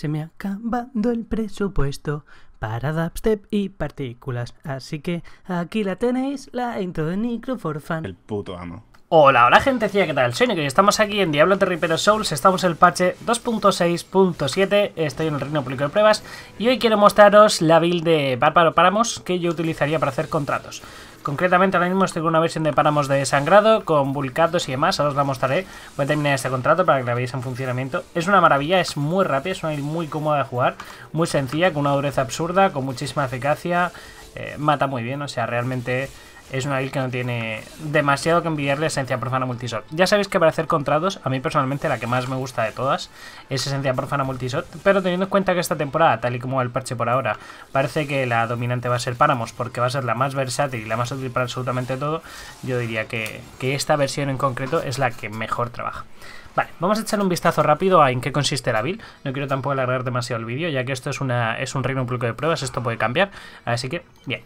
Se me ha acabado el presupuesto para dubstep y partículas. Así que aquí la tenéis, la intro de Nicro El puto amo. Hola, hola gente, ¿qué tal? Soy Nico y estamos aquí en Diablo Terripero Souls, estamos en el parche 2.6.7, estoy en el reino público de pruebas y hoy quiero mostraros la build de Bárbaro Páramos que yo utilizaría para hacer contratos. Concretamente ahora mismo estoy con una versión de Páramos de Sangrado, con Vulcatos y demás, ahora os la mostraré, voy a terminar este contrato para que la veáis en funcionamiento. Es una maravilla, es muy rápida, es una build muy cómoda de jugar, muy sencilla, con una dureza absurda, con muchísima eficacia, eh, mata muy bien, o sea, realmente es una build que no tiene demasiado que enviarle esencia profana Multisot. Ya sabéis que para hacer contratos, a mí personalmente la que más me gusta de todas es esencia profana Multisot. pero teniendo en cuenta que esta temporada, tal y como el parche por ahora, parece que la dominante va a ser Páramos porque va a ser la más versátil y la más útil para absolutamente todo, yo diría que, esta versión en concreto es la que mejor trabaja. Vale, vamos a echar un vistazo rápido a en qué consiste la build. No quiero tampoco alargar demasiado el vídeo, ya que esto es, una, es un reino público de pruebas, esto puede cambiar. Así que, bien,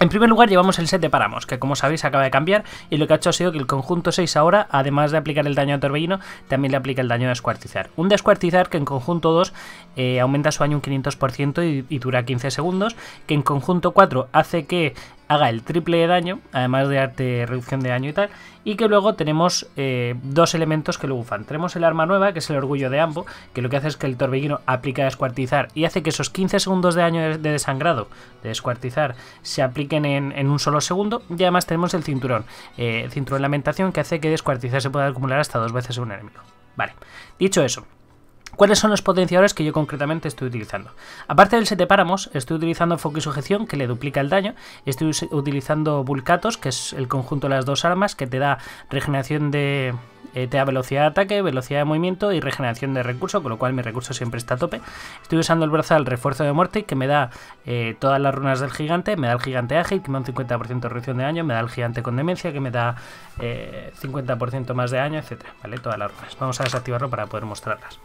en primer lugar llevamos el set de páramos, que como sabéis acaba de cambiar y lo que ha hecho ha sido que el conjunto 6 ahora, además de aplicar el daño a torbellino, también le aplica el daño a descuartizar. Un descuartizar que en conjunto 2 eh, aumenta su daño un 500% y, y, dura 15 segundos, que en conjunto 4 hace que haga el triple de daño, además de arte reducción de daño y tal. Y que luego tenemos eh, dos elementos que lo bufan. Tenemos el arma nueva, que es el orgullo de ambos, que lo que hace es que el torbellino aplica descuartizar y hace que esos 15 segundos de daño de, desangrado, de descuartizar, se apliquen en, un solo segundo. Y además tenemos el cinturón, eh, el cinturón lamentación, que hace que descuartizar se pueda acumular hasta dos veces en un enemigo. Vale, dicho eso, ¿Cuáles son los potenciadores que yo concretamente estoy utilizando? Aparte del 7 páramos, estoy utilizando foco y sujeción, que le duplica el daño. Estoy utilizando vulcatos, que es el conjunto de las dos armas, que te da regeneración de... Eh, te velocidad de ataque, velocidad de movimiento y regeneración de recurso, con lo cual mi recurso siempre está a tope. Estoy usando el brazal refuerzo de muerte, que me da eh, todas las runas del gigante, me da el gigante ágil, que me da un 50% de reducción de daño, me da el gigante con demencia, que me da 50% eh, más de daño, etcétera, ¿vale? Todas las runas. Vamos a desactivarlo para poder mostrarlas.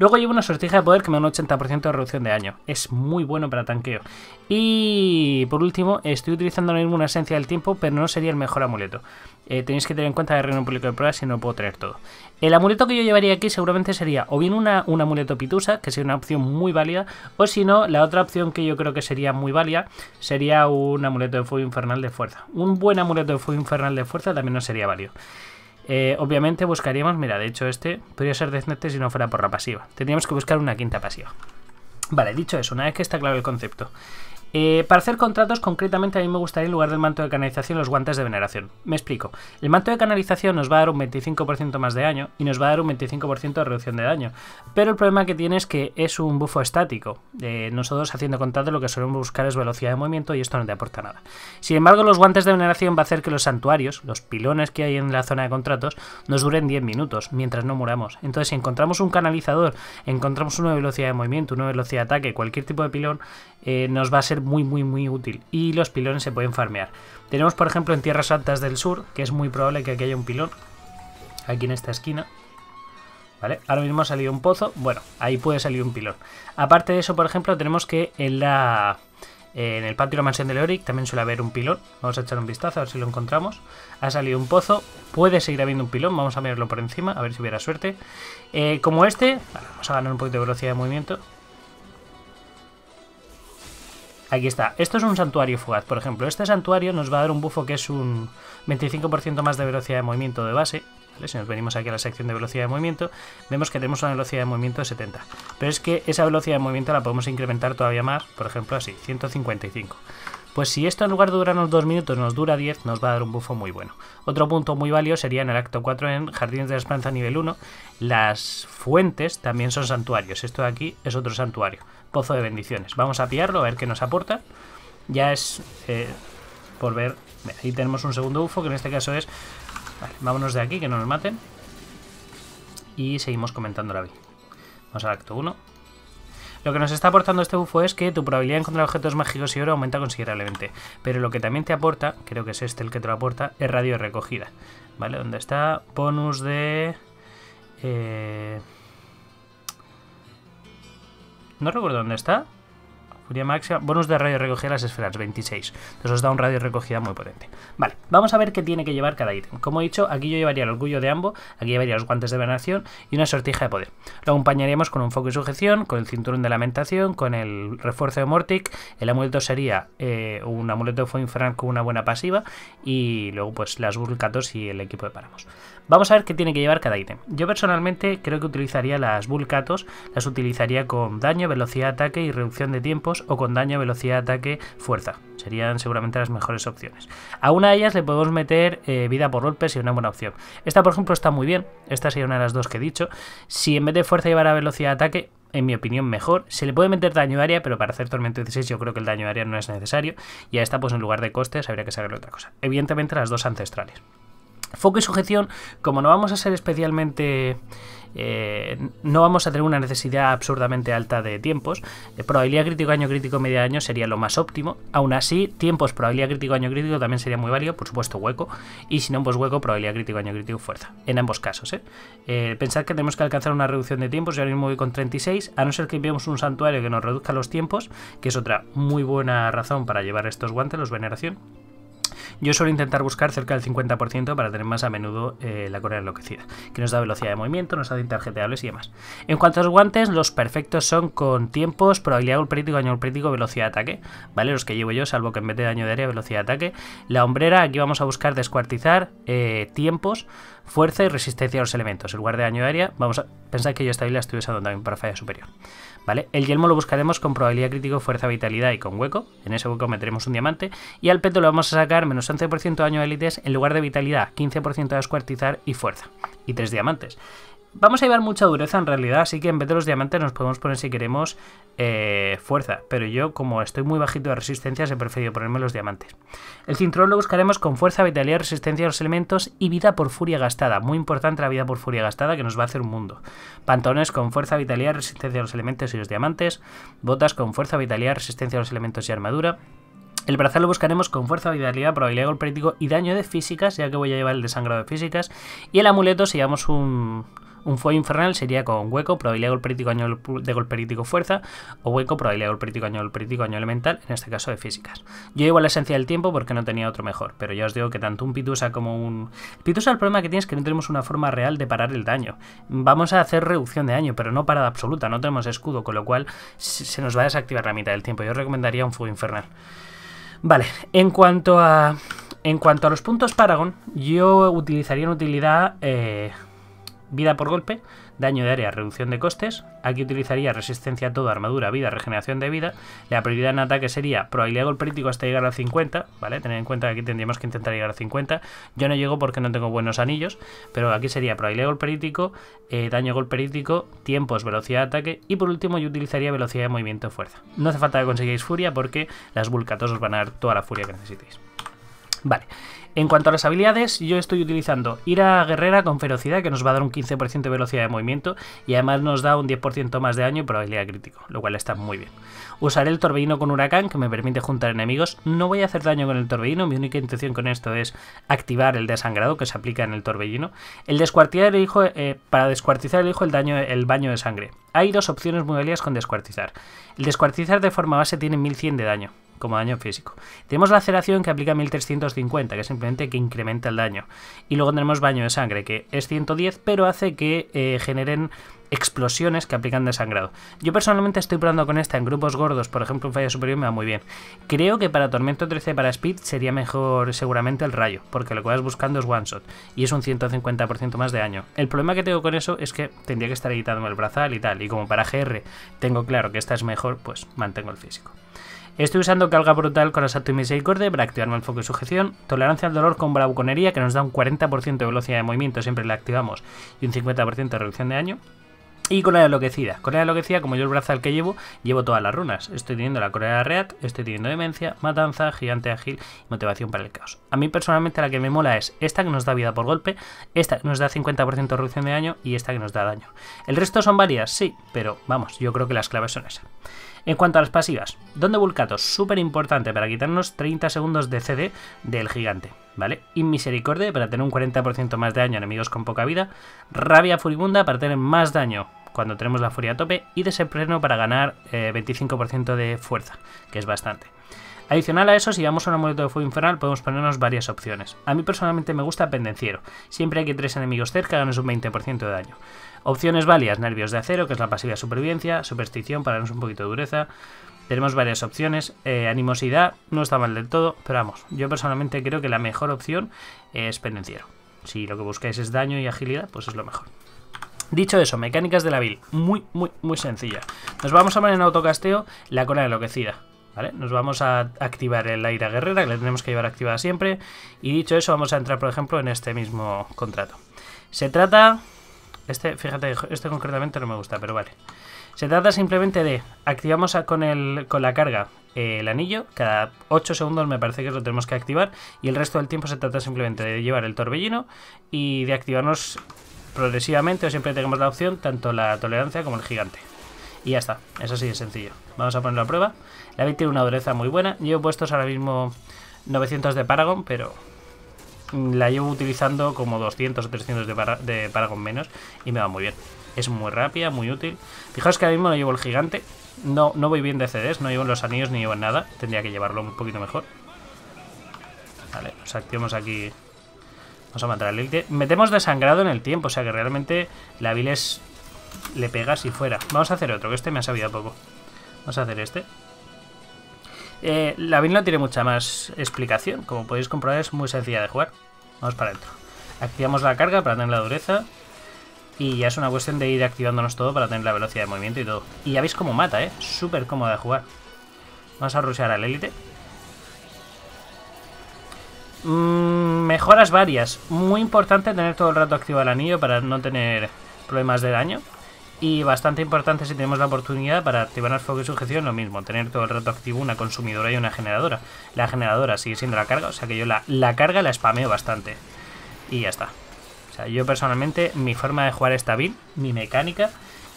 Luego llevo una sortija de poder que me da un 80% de reducción de daño. Es muy bueno para tanqueo. Y por último, estoy utilizando la misma esencia del tiempo, pero no sería el mejor amuleto. Eh, tenéis que tener en cuenta que reino público de pruebas si no puedo traer todo. El amuleto que yo llevaría aquí seguramente sería o bien una, un amuleto pitusa, que sería una opción muy válida, o si no, la otra opción que yo creo que sería muy válida sería un amuleto de fuego infernal de fuerza. Un buen amuleto de fuego infernal de fuerza también no sería válido. Eh, obviamente buscaríamos, mira, de hecho este podría ser decente si no fuera por la pasiva. Tendríamos que buscar una quinta pasiva. Vale, dicho eso, una vez que está claro el concepto, eh, para hacer contratos, concretamente a mí me gustaría en lugar del manto de canalización los guantes de veneración. Me explico. El manto de canalización nos va a dar un 25% más de daño y nos va a dar un 25% de reducción de daño. Pero el problema que tiene es que es un bufo estático. Eh, nosotros haciendo contratos lo que solemos buscar es velocidad de movimiento y esto no te aporta nada. Sin embargo, los guantes de veneración va a hacer que los santuarios, los pilones que hay en la zona de contratos, nos duren 10 minutos mientras no muramos. Entonces, si encontramos un canalizador, encontramos una velocidad de movimiento, una velocidad de ataque, cualquier tipo de pilón, eh, nos va a ser muy, muy, muy útil. Y los pilones se pueden farmear. Tenemos, por ejemplo, en tierras altas del sur, que es muy probable que aquí haya un pilón. Aquí en esta esquina. ¿Vale? Ahora mismo ha salido un pozo. Bueno, ahí puede salir un pilón. Aparte de eso, por ejemplo, tenemos que en la... En el patio de la mansión de Leoric también suele haber un pilón. Vamos a echar un vistazo a ver si lo encontramos. Ha salido un pozo. Puede seguir habiendo un pilón. Vamos a mirarlo por encima, a ver si hubiera suerte. Eh, como este, vamos a ganar un poquito de velocidad de movimiento. Aquí está. Esto es un santuario fugaz, por ejemplo. Este santuario nos va a dar un bufo que es un 25% más de velocidad de movimiento de base. Si nos venimos aquí a la sección de velocidad de movimiento, vemos que tenemos una velocidad de movimiento de 70. Pero es que esa velocidad de movimiento la podemos incrementar todavía más, por ejemplo así, 155. Pues si esto en lugar de durarnos 2 minutos nos dura 10, nos va a dar un bufo muy bueno. Otro punto muy valioso sería en el acto 4 en Jardines de la Esperanza nivel 1. Las fuentes también son santuarios. Esto de aquí es otro santuario. Pozo de bendiciones. Vamos a pillarlo, a ver qué nos aporta. Ya es eh, por ver... Ahí tenemos un segundo bufo, que en este caso es... vámonos de aquí, que no nos maten. Y seguimos comentando la vida. Vamos al acto 1. Lo que nos está aportando este bufo es que tu probabilidad de encontrar objetos mágicos y oro aumenta considerablemente. Pero lo que también te aporta, creo que es este el que te lo aporta, es radio de recogida. ¿Vale? Donde está bonus de... Eh, no recuerdo dónde está, Bonus de radio recogida las esferas, 26. Entonces os da un radio recogida muy potente. Vale, vamos a ver qué tiene que llevar cada ítem. Como he dicho, aquí yo llevaría el orgullo de ambos, aquí llevaría los guantes de venación y una sortija de poder. Lo acompañaríamos con un foco y sujeción, con el cinturón de lamentación, con el refuerzo de Mortic. El amuleto sería eh, un amuleto de infernal con una buena pasiva y luego pues las Vulcatos y el equipo de Paramos, Vamos a ver qué tiene que llevar cada ítem. Yo personalmente creo que utilizaría las Vulcatos, las utilizaría con daño, velocidad, de ataque y reducción de tiempos o con daño, velocidad ataque, fuerza. Serían seguramente las mejores opciones. A una de ellas le podemos meter eh, vida por golpes y una buena opción. Esta, por ejemplo, está muy bien. Esta sería una de las dos que he dicho. Si en vez de fuerza a velocidad de ataque, en mi opinión, mejor. Se le puede meter daño área, pero para hacer Tormento 16 yo creo que el daño área no es necesario. Y a esta, pues en lugar de costes, habría que sacarle otra cosa. Evidentemente, las dos ancestrales. Foco y sujeción, como no vamos a ser especialmente eh, no vamos a tener una necesidad absurdamente alta de tiempos. Eh, probabilidad crítico, año crítico, media año sería lo más óptimo. Aún así, tiempos, probabilidad crítico, año crítico también sería muy válido, por supuesto hueco. Y si no, pues hueco, probabilidad crítico, año crítico, fuerza. En ambos casos, ¿eh? pensad que tenemos que alcanzar una reducción de tiempos, yo ahora mismo voy con 36, a no ser que enviemos un santuario que nos reduzca los tiempos, que es otra muy buena razón para llevar estos guantes, los veneración. Yo suelo intentar buscar cerca del 50% para tener más a menudo eh, la correa enloquecida, que nos da velocidad de movimiento, nos da interjeteables y demás. En cuanto a los guantes, los perfectos son con tiempos, probabilidad de golpe crítico, daño golpe crítico, velocidad de ataque, ¿vale? Los que llevo yo, salvo que en vez de daño de área, velocidad de ataque. La hombrera, aquí vamos a buscar descuartizar eh, tiempos, fuerza y resistencia a los elementos. En lugar de daño de área, vamos a pensar que yo esta la estoy usando también para falla superior, ¿vale? El yelmo lo buscaremos con probabilidad crítico, fuerza, vitalidad y con hueco. En ese hueco meteremos un diamante y al peto lo vamos a sacar menos 11% de daño de élites en lugar de vitalidad, 15% de descuartizar y fuerza. Y 3 diamantes. Vamos a llevar mucha dureza en realidad, así que en vez de los diamantes nos podemos poner si queremos eh, fuerza, pero yo como estoy muy bajito de resistencia he preferido ponerme los diamantes. El cinturón lo buscaremos con fuerza, vitalidad, resistencia a los elementos y vida por furia gastada, muy importante la vida por furia gastada que nos va a hacer un mundo. pantones con fuerza, vitalidad, resistencia a los elementos y los diamantes, botas con fuerza, vitalidad, resistencia a los elementos y armadura, el brazal lo buscaremos con fuerza, vitalidad, probabilidad de golpe crítico y daño de físicas, ya que voy a llevar el desangrado de físicas. Y el amuleto, si llevamos un, fuego infernal sería con hueco, probabilidad de golpe crítico, año de golpe crítico, fuerza, o hueco, probabilidad de golpe crítico, año de golpe crítico, año elemental, en este caso de físicas. Yo llevo la esencia del tiempo porque no tenía otro mejor, pero ya os digo que tanto un Pitusa como un... Pitusa el problema que tiene es que no tenemos una forma real de parar el daño. Vamos a hacer reducción de daño, pero no parada absoluta, no tenemos escudo, con lo cual se nos va a desactivar la mitad del tiempo. Yo recomendaría un fuego infernal. Vale, en cuanto a. En cuanto a los puntos Paragon, yo utilizaría en utilidad eh, vida por golpe daño de área, reducción de costes. Aquí utilizaría resistencia a todo, armadura, vida, regeneración de vida. La prioridad en ataque sería probabilidad de golpe crítico hasta llegar al 50, ¿vale? Tener en cuenta que aquí tendríamos que intentar llegar a 50. Yo no llego porque no tengo buenos anillos, pero aquí sería probabilidad de golpe crítico, eh, daño golpe crítico, tiempos, velocidad de ataque y por último yo utilizaría velocidad de movimiento fuerza. No hace falta que consigáis furia porque las vulcatos os van a dar toda la furia que necesitéis. Vale. En cuanto a las habilidades, yo estoy utilizando Ira Guerrera con Ferocidad, que nos va a dar un 15% de velocidad de movimiento y además nos da un 10% más de daño y probabilidad crítico, lo cual está muy bien. Usaré el Torbellino con Huracán, que me permite juntar enemigos. No voy a hacer daño con el Torbellino, mi única intención con esto es activar el desangrado que se aplica en el Torbellino. El descuartizar el eh, para descuartizar el hijo, el, daño, el baño de sangre. Hay dos opciones muy buenas con descuartizar. El descuartizar de forma base tiene 1100 de daño como daño físico. Tenemos laceración que aplica 1350, que es simplemente que incrementa el daño. Y luego tenemos baño de sangre, que es 110, pero hace que eh, generen explosiones que aplican desangrado. Yo personalmente estoy probando con esta en grupos gordos, por ejemplo un fallo superior me va muy bien. Creo que para Tormento 13 para Speed sería mejor seguramente el rayo, porque lo que vas buscando es one shot y es un 150% más de daño. El problema que tengo con eso es que tendría que estar editándome el brazal y tal, y como para GR tengo claro que esta es mejor, pues mantengo el físico. Estoy usando carga brutal con asalto y misericordia para activarme el foco de sujeción. Tolerancia al dolor con bravuconería, que nos da un 40% de velocidad de movimiento, siempre la activamos, y un 50% de reducción de daño. Y con la enloquecida. Con la loquecida como yo el brazal que llevo, llevo todas las runas. Estoy teniendo la Corea reat, estoy teniendo demencia, matanza, gigante ágil y motivación para el caos. A mí personalmente la que me mola es esta que nos da vida por golpe, esta que nos da 50% de reducción de daño y esta que nos da daño. El resto son varias, sí, pero vamos, yo creo que las claves son esas. En cuanto a las pasivas, donde de Vulcato, súper importante para quitarnos 30 segundos de CD del gigante, ¿vale? Y Misericordia para tener un 40% más de daño a enemigos con poca vida, Rabia Furibunda para tener más daño cuando tenemos la furia a tope y de pleno para ganar 25% eh, de fuerza, que es bastante. Adicional a eso, si vamos a un amuleto de fuego infernal, podemos ponernos varias opciones. A mí personalmente me gusta pendenciero. Siempre hay que tres enemigos cerca, ganas un 20% de daño. Opciones válidas, nervios de acero, que es la pasiva supervivencia, superstición para darnos un poquito de dureza. Tenemos varias opciones, eh, animosidad, no está mal del todo, pero vamos, yo personalmente creo que la mejor opción es pendenciero. Si lo que buscáis es daño y agilidad, pues es lo mejor. Dicho eso, mecánicas de la build. Muy, muy, muy sencilla. Nos vamos a poner en autocasteo la cola enloquecida. ¿Vale? Nos vamos a activar el aire guerrera, que le tenemos que llevar activada siempre. Y dicho eso, vamos a entrar, por ejemplo, en este mismo contrato. Se trata... Este, fíjate, este concretamente no me gusta, pero vale. Se trata simplemente de... Activamos con, con la carga eh, el anillo. Cada 8 segundos me parece que lo tenemos que activar. Y el resto del tiempo se trata simplemente de llevar el torbellino y de activarnos progresivamente o siempre tenemos la opción, tanto la tolerancia como el gigante. Y ya está, es sí es sencillo. Vamos a ponerlo a prueba. La bit tiene una dureza muy buena. he puesto ahora mismo 900 de Paragon, pero la llevo utilizando como 200 o 300 de, Paragon menos y me va muy bien. Es muy rápida, muy útil. Fijaos que ahora mismo no llevo el gigante. No, no voy bien de CDs, no llevo los anillos ni llevo nada. Tendría que llevarlo un poquito mejor. Vale, nos pues activamos aquí Vamos a matar al élite. Metemos desangrado en el tiempo, o sea que realmente la es le pega si fuera. Vamos a hacer otro, que este me ha sabido poco. Vamos a hacer este. Eh, la Vil no tiene mucha más explicación. Como podéis comprobar, es muy sencilla de jugar. Vamos para adentro. Activamos la carga para tener la dureza. Y ya es una cuestión de ir activándonos todo para tener la velocidad de movimiento y todo. Y ya veis cómo mata, ¿eh? Súper cómoda de jugar. Vamos a rushear al élite. Mmm mejoras varias. Muy importante tener todo el rato activo el anillo para no tener problemas de daño. Y bastante importante si tenemos la oportunidad para activar foco y sujeción, lo mismo, tener todo el rato activo una consumidora y una generadora. La generadora sigue siendo la carga, o sea que yo la, carga la spameo bastante. Y ya está. O sea, yo personalmente, mi forma de jugar esta build, mi mecánica,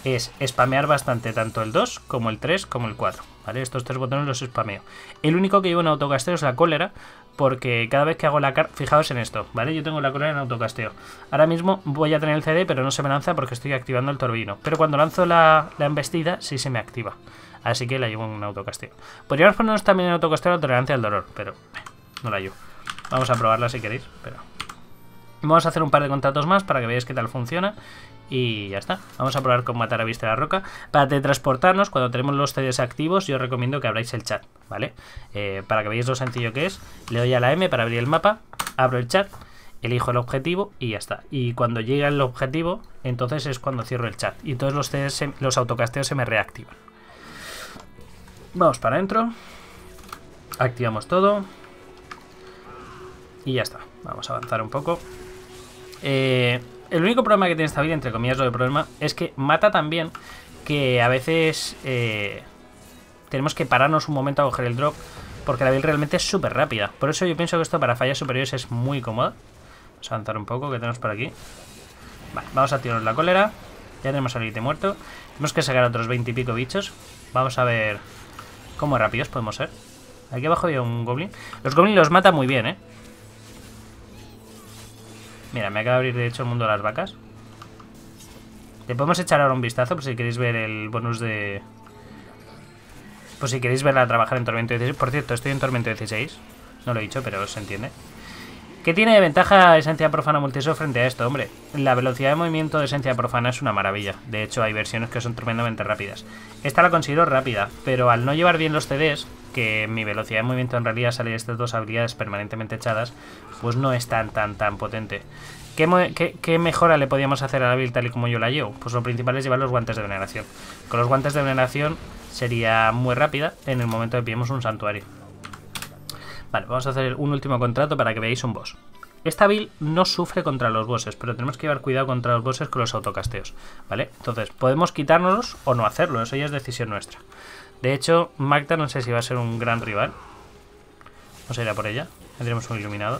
es spamear bastante tanto el 2 como el 3 como el 4. ¿Vale? Estos tres botones los spameo. El único que llevo en autocastero es la cólera, porque cada vez que hago la carta, fijaos en esto, ¿vale? Yo tengo la corona en autocasteo. Ahora mismo voy a tener el CD, pero no se me lanza porque estoy activando el turbino Pero cuando lanzo la, la embestida, sí se me activa. Así que la llevo en autocasteo. Podríamos ponernos también en autocasteo la tolerancia al dolor, pero no la llevo. Vamos a probarla si queréis, pero... Vamos a hacer un par de contratos más para que veáis qué tal funciona. Y ya está. Vamos a probar con matar a vista la roca. Para teletransportarnos, cuando tenemos los CDs activos, yo os recomiendo que abráis el chat, ¿vale? Eh, para que veáis lo sencillo que es, le doy a la M para abrir el mapa, abro el chat, elijo el objetivo y ya está. Y cuando llega el objetivo, entonces es cuando cierro el chat. Y todos los, CDs, los autocasteos se me reactivan. Vamos para adentro. Activamos todo. Y ya está. Vamos a avanzar un poco. Eh, el único problema que tiene esta vida, entre comillas lo de problema, es que mata también que a veces eh, tenemos que pararnos un momento a coger el drop, porque la build realmente es súper rápida. Por eso yo pienso que esto para fallas superiores es muy cómodo. Vamos a avanzar un poco, que tenemos por aquí. Vale, vamos a tirarnos la cólera. Ya tenemos al muerto. Tenemos que sacar otros 20 y pico bichos. Vamos a ver cómo rápidos podemos ser. Aquí abajo hay un goblin. Los goblins los mata muy bien, ¿eh? Mira, me acaba de abrir de hecho el mundo de las vacas. Le podemos echar ahora un vistazo por si queréis ver el bonus de... Por si queréis verla trabajar en Tormento 16. Por cierto, estoy en Tormento 16. No lo he dicho, pero se entiende. ¿Qué tiene de ventaja Esencia Profana Multiso frente a esto, hombre? La velocidad de movimiento de Esencia Profana es una maravilla. De hecho, hay versiones que son tremendamente rápidas. Esta la considero rápida, pero al no llevar bien los CDs, que mi velocidad de movimiento en realidad de estas dos habilidades permanentemente echadas, pues no es tan, tan, tan potente. ¿Qué, qué, qué mejora le podíamos hacer a la build tal y como yo la llevo? Pues lo principal es llevar los guantes de veneración. Con los guantes de veneración sería muy rápida en el momento que pillemos un santuario. Vale, vamos a hacer un último contrato para que veáis un boss. Esta build no sufre contra los bosses, pero tenemos que llevar cuidado contra los bosses con los autocasteos, ¿vale? Entonces, podemos quitárnoslos o no hacerlo, eso ya es decisión nuestra. De hecho, Magda no sé si va a ser un gran rival. No a ir por ella. Tendremos un iluminado.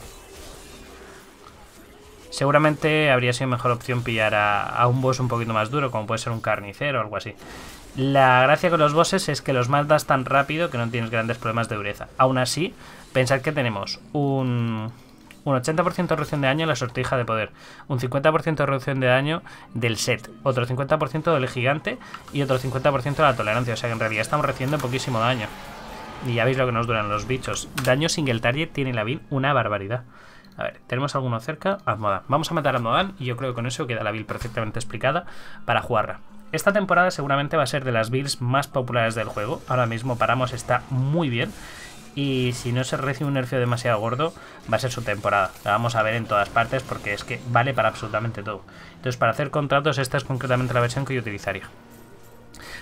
Seguramente habría sido mejor opción pillar a, un boss un poquito más duro, como puede ser un carnicero o algo así. La gracia con los bosses es que los maldas tan rápido que no tienes grandes problemas de dureza. Aún así, pensad que tenemos un, un 80% de reducción de daño en la sortija de poder, un 50% de reducción de daño del set, otro 50% del gigante y otro 50% de la tolerancia. O sea que en realidad estamos recibiendo poquísimo daño. Y ya veis lo que nos duran los bichos. Daño single target tiene la build una barbaridad. A ver, tenemos alguno cerca. Azmodan. Vamos a matar a Modan y yo creo que con eso queda la build perfectamente explicada para jugarla. Esta temporada seguramente va a ser de las builds más populares del juego. Ahora mismo Paramos está muy bien y si no se recibe un nerfio demasiado gordo, va a ser su temporada. La vamos a ver en todas partes porque es que vale para absolutamente todo. Entonces, para hacer contratos, esta es concretamente la versión que yo utilizaría.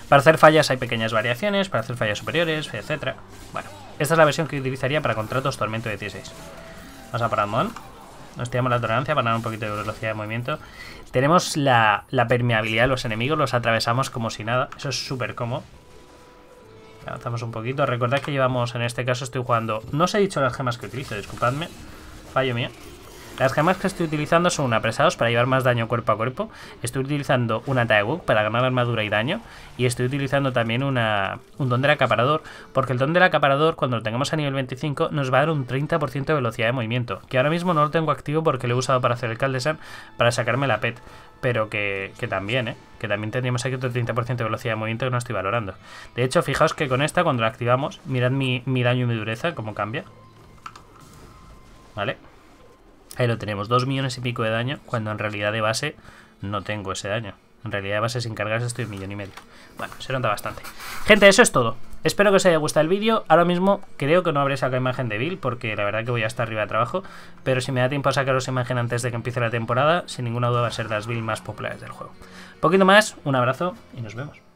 Para hacer fallas hay pequeñas variaciones, para hacer fallas superiores, etc. Bueno, esta es la versión que utilizaría para contratos Tormento 16. Vamos a por Nos tiramos la tolerancia para dar un poquito de velocidad de movimiento. Tenemos la, la permeabilidad de los enemigos, los atravesamos como si nada. Eso es súper cómodo. Avanzamos un poquito. Recordad que llevamos, en este caso estoy jugando... No os he dicho las gemas que utilizo, disculpadme. Fallo mío. Las gemas que estoy utilizando son un apresados para llevar más daño cuerpo a cuerpo. Estoy utilizando una taewook para ganar armadura y daño. Y estoy utilizando también una, un don del acaparador. Porque el don del acaparador, cuando lo tengamos a nivel 25, nos va a dar un 30% de velocidad de movimiento. Que ahora mismo no lo tengo activo porque lo he usado para hacer el Caldesan para sacarme la pet. Pero que, que también, ¿eh? Que también tendríamos aquí otro 30% de velocidad de movimiento que no estoy valorando. De hecho, fijaos que con esta, cuando la activamos, mirad mi, mi daño y mi dureza, cómo cambia. Vale. Ahí lo tenemos, dos millones y pico de daño, cuando en realidad de base no tengo ese daño. En realidad de base sin cargas estoy un millón y medio. Bueno, se nota bastante. Gente, eso es todo. Espero que os haya gustado el vídeo. Ahora mismo creo que no habré sacado imagen de Bill, porque la verdad que voy a estar arriba de trabajo. Pero si me da tiempo a sacaros imagen antes de que empiece la temporada, sin ninguna duda va a ser las Bill más populares del juego. Un Poquito más, un abrazo y nos vemos.